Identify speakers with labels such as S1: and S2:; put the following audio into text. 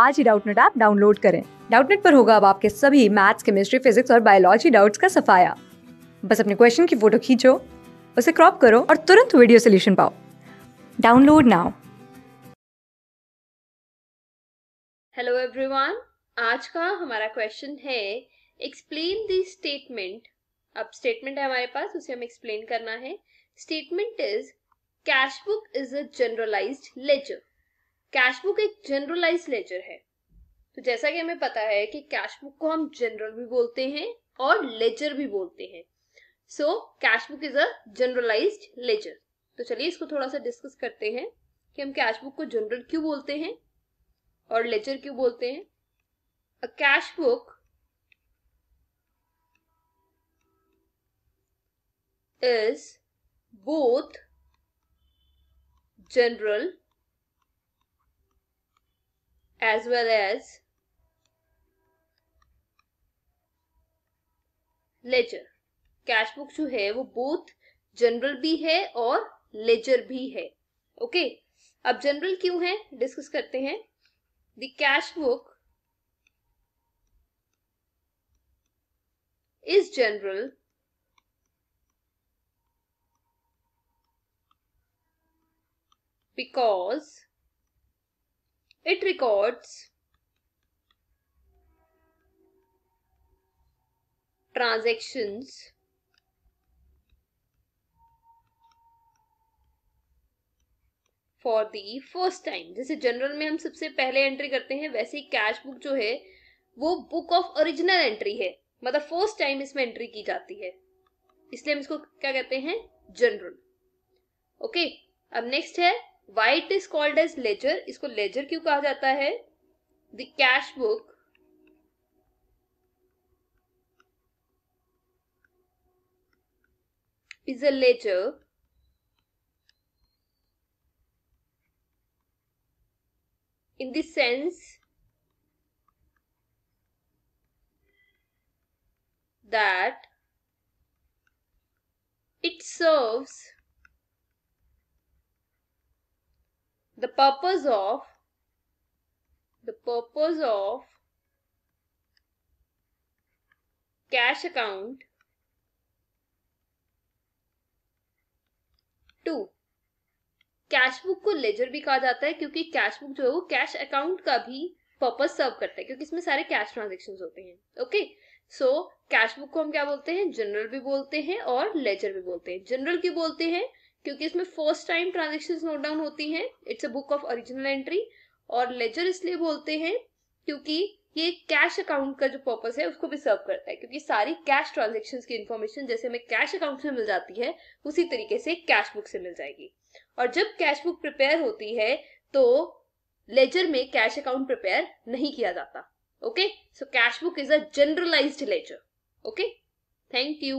S1: आज ही Doubtnut app download करें डाउटनेट पर होगा अब आपके सभी मैथ्स केमिस्ट्री फिजिक्स और बायोलॉजी डाउट्स का सफाया बस अपने क्वेश्चन की फोटो खींचो उसे क्रॉप करो और तुरंत वीडियो सोल्यूशन पाओ डाउनलोड नाउ
S2: हेलो एवरीवन आज का हमारा क्वेश्चन है एक्सप्लेन दी स्टेटमेंट अब स्टेटमेंट है हमारे पास उसे हम एक्सप्लेन करना है statement is cash book is a generalised ledger cash book एक जनरलाइज लेजर है तो जैसा कि हमें पता है कि कैश बुक को हम जनरल भी बोलते हैं और लेजर भी बोलते हैं so cash book is a generalise ledger तो चलिए इसको थोड़ा सा डिस्कस करते हैं कि हम कैश बुक को जनरल क्यों बोलते हैं और लेजर क्यों बोलते हैं a cash book is both general as well as ledger cash book जो है वो बोथ जनरल भी है और लेजर भी है ओके okay? अब जनरल क्यों है डिस्कस करते हैं the cash book is general because It records transactions for the first time जैसे जनरल में हम सबसे पहले एंट्री करते हैं वैसे ही कैश बुक जो है वो बुक ऑफ ओरिजिनल एंट्री है मतलब फर्स्ट टाइम इसमें एंट्री की जाती है इसलिए हम इसको क्या कहते हैं जनरल ओके अब नेक्स्ट है why it is called as ledger इसको लेजर क्यों कहा जाता है the cash book is a ledger in the sense that it the purpose of the purpose of cash account to cash book को ledger भी कहा जाता है क्योंकि कैश बुक जो है वो कैश अकाउंट का भी पर्पज सर्व करता है क्योंकि इसमें सारे कैश ट्रांजेक्शन होते हैं ओके सो कैश बुक को हम क्या बोलते हैं जनरल भी बोलते हैं और लेजर भी बोलते हैं जनरल क्यों बोलते हैं क्योंकि इसमें first time transaction note down होती हैं it's a book of original entry और लेजर इसलिए बोलते हैं क्योंकि ये कैश अकाउंट का जो पर्पस है उसको भी सर्व करता है क्योंकि सारी कैश ट्रांजेक्शन की इन्फॉर्मेशन जैसे हमें कैश अकाउंट से मिल जाती है उसी तरीके से कैश बुक से मिल जाएगी और जब कैश बुक प्रिपेयर होती है तो लेजर में कैश अकाउंट प्रिपेयर नहीं किया जाता okay so cash book is a generalised ledger okay thank you